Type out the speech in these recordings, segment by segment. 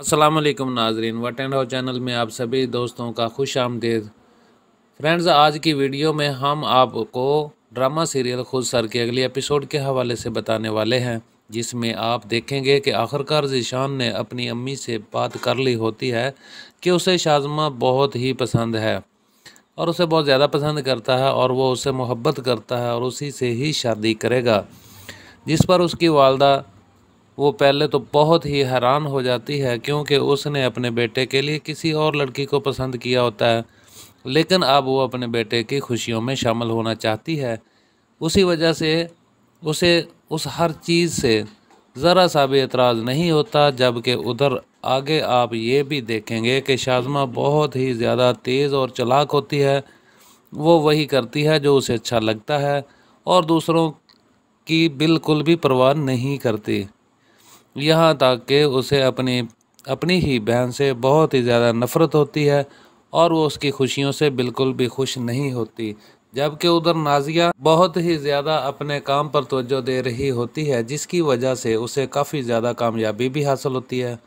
असलम नाजरीन what and how channel में आप सभी दोस्तों का खुश आमदेद फ्रेंड्स आज की वीडियो में हम आपको ड्रामा सीरियल खुद सर के अगले एपिसोड के हवाले से बताने वाले हैं जिसमें आप देखेंगे कि आखिरकार जीशान ने अपनी अम्मी से बात कर ली होती है कि उसे शाजमा बहुत ही पसंद है और उसे बहुत ज़्यादा पसंद करता है और वो उसे मोहब्बत करता है और उसी से ही शादी करेगा जिस पर उसकी वालदा वो पहले तो बहुत ही हैरान हो जाती है क्योंकि उसने अपने बेटे के लिए किसी और लड़की को पसंद किया होता है लेकिन अब वो अपने बेटे की खुशियों में शामिल होना चाहती है उसी वजह से उसे उस हर चीज़ से ज़रा सा भी एतराज़ नहीं होता जबकि उधर आगे आप ये भी देखेंगे कि शाजमा बहुत ही ज़्यादा तेज़ और चलाक होती है वो वही करती है जो उसे अच्छा लगता है और दूसरों की बिल्कुल भी परवाह नहीं करती यहाँ तक कि उसे अपनी अपनी ही बहन से बहुत ही ज़्यादा नफ़रत होती है और वो उसकी खुशियों से बिल्कुल भी खुश नहीं होती जबकि उधर नाजिया बहुत ही ज़्यादा अपने काम पर तोज्जो दे रही होती है जिसकी वजह से उसे काफ़ी ज़्यादा कामयाबी भी हासिल होती है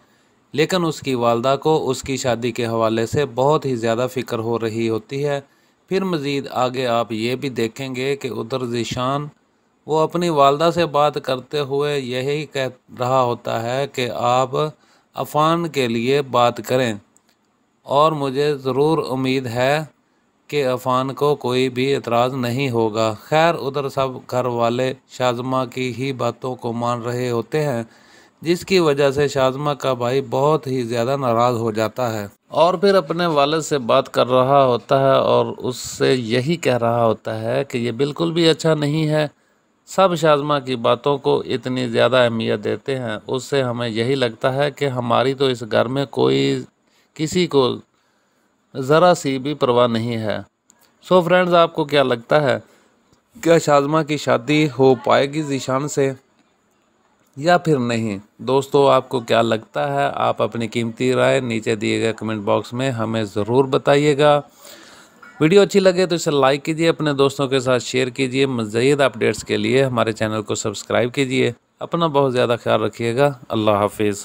लेकिन उसकी वालदा को उसकी शादी के हवाले से बहुत ही ज़्यादा फ़िक्र हो रही होती है फिर मज़ीद आगे आप ये भी देखेंगे कि उधर ज़ीशान वो अपनी वालदा से बात करते हुए यही कह रहा होता है कि आप अफान के लिए बात करें और मुझे ज़रूर उम्मीद है कि अफान को कोई भी एतराज़ नहीं होगा खैर उधर सब घर वाले शाजमा की ही बातों को मान रहे होते हैं जिसकी वजह से शाजमा का भाई बहुत ही ज़्यादा नाराज़ हो जाता है और फिर अपने वालद से बात कर रहा होता है और उससे यही कह रहा होता है कि ये बिल्कुल भी अच्छा नहीं है सब शाजमा की बातों को इतनी ज़्यादा अहमियत देते हैं उससे हमें यही लगता है कि हमारी तो इस घर में कोई किसी को ज़रा सी भी परवाह नहीं है सो so फ्रेंड्स आपको क्या लगता है क्या शाजमा की शादी हो पाएगी जीशान से या फिर नहीं दोस्तों आपको क्या लगता है आप अपनी कीमती राय नीचे दिए गए कमेंट बॉक्स में हमें ज़रूर बताइएगा वीडियो अच्छी लगे तो इसे लाइक कीजिए अपने दोस्तों के साथ शेयर कीजिए मज़ीद अपडेट्स के लिए हमारे चैनल को सब्सक्राइब कीजिए अपना बहुत ज़्यादा ख्याल रखिएगा अल्लाह हाफिज़